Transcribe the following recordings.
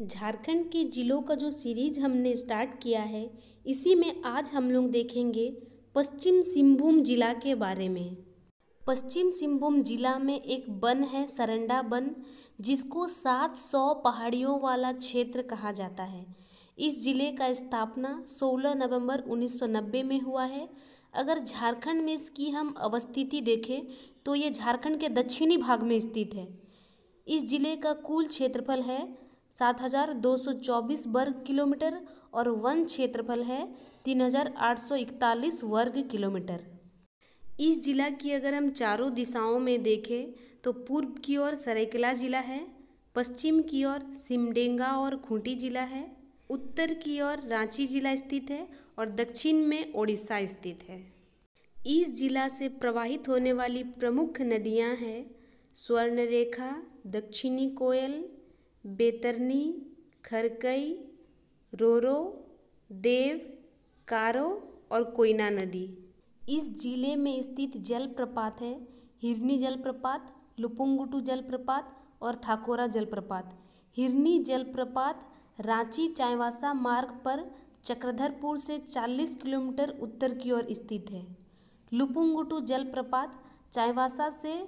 झारखंड के ज़िलों का जो सीरीज हमने स्टार्ट किया है इसी में आज हम लोग देखेंगे पश्चिम सिंहभूम जिला के बारे में पश्चिम सिंहभूम जिला में एक वन है सरंडा वन जिसको 700 पहाड़ियों वाला क्षेत्र कहा जाता है इस ज़िले का स्थापना 16 नवंबर 1990 में हुआ है अगर झारखंड में इसकी हम अवस्थिति देखें तो ये झारखंड के दक्षिणी भाग में स्थित है इस ज़िले का कुल क्षेत्रफल है सात हजार दो सौ चौबीस वर्ग किलोमीटर और वन क्षेत्रफल है तीन हजार आठ सौ इकतालीस वर्ग किलोमीटर इस जिला की अगर हम चारों दिशाओं में देखें तो पूर्व की ओर सरायकला जिला है पश्चिम की ओर सिमडेंगा और खूंटी जिला है उत्तर की ओर रांची जिला स्थित है और दक्षिण में ओडिशा स्थित है इस जिला से प्रवाहित होने वाली प्रमुख नदियां हैं स्वर्णरेखा दक्षिणी कोयल बेतरनी खरकई रोरो देव कारो और कोयना नदी इस जिले में स्थित जलप्रपात है हिरनी जलप्रपात लुपुंगुटू जलप्रपात और थाकोरा जलप्रपात हिरनी जलप्रपात रांची चाईवासा मार्ग पर चक्रधरपुर से 40 किलोमीटर उत्तर की ओर स्थित है लुपुंगुटू जलप्रपात चाईवासा से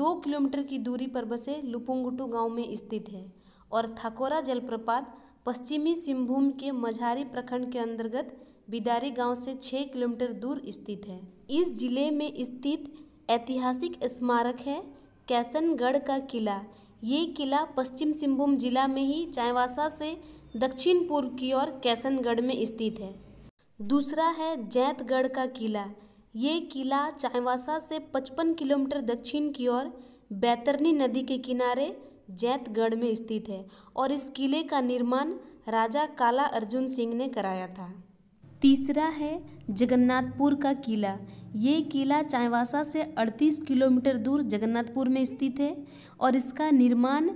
दो किलोमीटर की दूरी पर बसे लुपुंगुटू गांव में स्थित है और थाकोरा जलप्रपात पश्चिमी सिंहभूम के मझारी प्रखंड के अंतर्गत बिदारी गांव से छः किलोमीटर दूर स्थित है इस जिले में स्थित ऐतिहासिक स्मारक है कैसनगढ़ का किला ये किला पश्चिम सिंहभूम जिला में ही चाईवासा से दक्षिण पूर्व की ओर कैसनगढ़ में स्थित है दूसरा है जैतगढ़ का किला ये किला चाईवासा से 55 किलोमीटर दक्षिण की ओर बैतरनी नदी के किनारे जैतगढ़ में स्थित है और इस किले का निर्माण राजा काला अर्जुन सिंह ने कराया था तीसरा है जगन्नाथपुर का किला ये किला चाईवासा से 38 किलोमीटर दूर जगन्नाथपुर में स्थित है और इसका निर्माण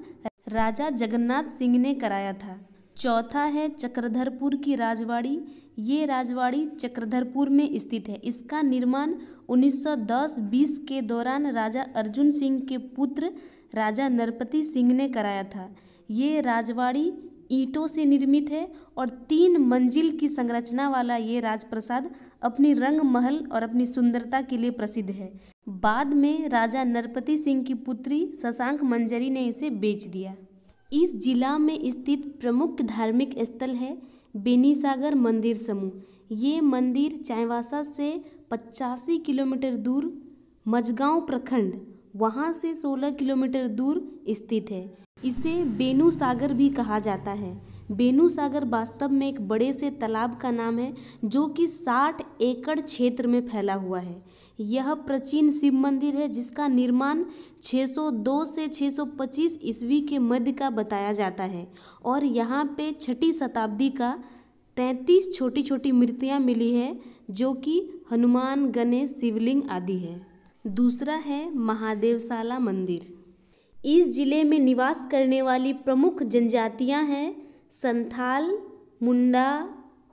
राजा जगन्नाथ सिंह ने कराया था चौथा है चक्रधरपुर की राजवाड़ी ये राजवाड़ी चक्रधरपुर में स्थित है इसका निर्माण 1910-20 के दौरान राजा अर्जुन सिंह के पुत्र राजा नरपति सिंह ने कराया था ये राजवाड़ी ईंटों से निर्मित है और तीन मंजिल की संरचना वाला ये राजप्रसाद अपनी रंग महल और अपनी सुंदरता के लिए प्रसिद्ध है बाद में राजा नरपति सिंह की पुत्री शशांक मंजरी ने इसे बेच दिया इस जिला में स्थित प्रमुख धार्मिक स्थल है बेनीसागर मंदिर समूह ये मंदिर चाईवासा से पचासी किलोमीटर दूर मजगांव प्रखंड वहाँ से सोलह किलोमीटर दूर स्थित है इसे बेनू सागर भी कहा जाता है बेनू सागर वास्तव में एक बड़े से तालाब का नाम है जो कि 60 एकड़ क्षेत्र में फैला हुआ है यह प्राचीन शिव मंदिर है जिसका निर्माण 602 से 625 ईस्वी के मध्य का बताया जाता है और यहाँ पे छठी शताब्दी का तैंतीस छोटी छोटी मूर्तियाँ मिली है जो कि हनुमान गणेश शिवलिंग आदि है दूसरा है महादेवशाला मंदिर इस जिले में निवास करने वाली प्रमुख जनजातियाँ हैं संथाल मुंडा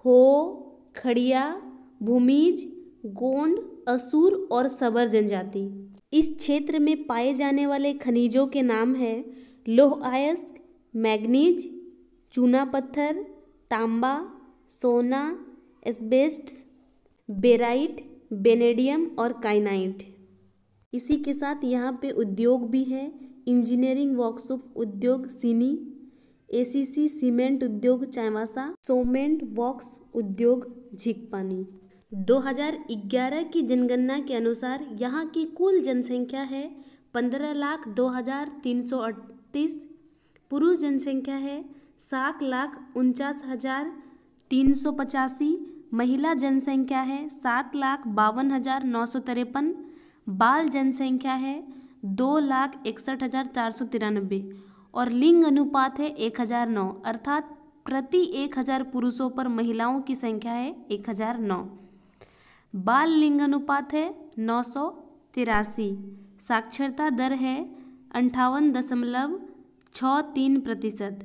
हो खड़िया भूमिज गोंड असुर और सबर जनजाति इस क्षेत्र में पाए जाने वाले खनिजों के नाम हैं लोह आयस्क मैग्नीज चूना पत्थर तांबा सोना एस्बेस्ट बेराइट बेनेडियम और काइनाइट इसी के साथ यहाँ पे उद्योग भी है इंजीनियरिंग वर्कशॉप उद्योग सीनी एसीसी सीमेंट उद्योग चाईवासा सोमेंट वॉक्स उद्योग झिकपानी 2011 की जनगणना के अनुसार यहाँ की कुल जनसंख्या है पंद्रह लाख दो हज़ार तीन सौ अड़तीस पुरुष जनसंख्या है सात लाख उनचास हज़ार तीन सौ पचासी महिला जनसंख्या है सात लाख बावन हज़ार नौ सौ तिरपन बाल जनसंख्या है दो लाख इकसठ हज़ार चार सौ तिरानबे और लिंग अनुपात है 1009 अर्थात प्रति 1000 पुरुषों पर महिलाओं की संख्या है 1009 बाल लिंग अनुपात है नौ साक्षरता दर है अंठावन दशमलव छः तीन प्रतिशत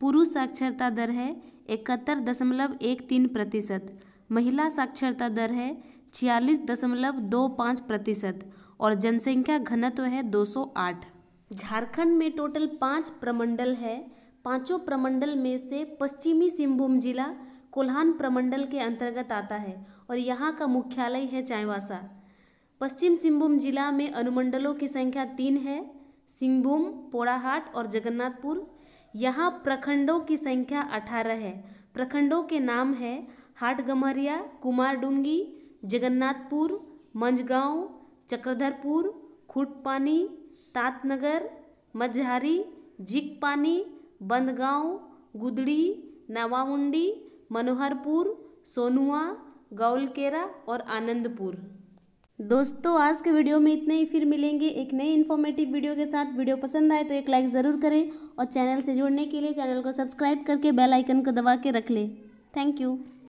पुरुष साक्षरता दर है इकहत्तर दशमलव एक तीन प्रतिशत महिला साक्षरता दर है छियालीस दशमलव दो पाँच प्रतिशत और जनसंख्या घनत्व है दो सौ आठ झारखंड में टोटल पाँच प्रमंडल है पांचों प्रमंडल में से पश्चिमी सिंहभूम जिला कोल्हान प्रमंडल के अंतर्गत आता है और यहाँ का मुख्यालय है चाईवासा पश्चिम सिंहभूम जिला में अनुमंडलों की संख्या तीन है सिंहभूम पोड़ाहाट और जगन्नाथपुर यहाँ प्रखंडों की संख्या अठारह है प्रखंडों के नाम है हाट कुमारडूंगी कुमारडुंगी जगन्नाथपुर मंझगांव चक्रधरपुर खुटपानी तातनगर मझारी जिकपानी बंदगांव गुदड़ी नवामुंडी मनोहरपुर सोनुआ गौलकेरा और आनंदपुर दोस्तों आज के वीडियो में इतने ही फिर मिलेंगे एक नए इन्फॉर्मेटिव वीडियो के साथ वीडियो पसंद आए तो एक लाइक ज़रूर करें और चैनल से जुड़ने के लिए चैनल को सब्सक्राइब करके बेल आइकन को दबा के रख लें थैंक यू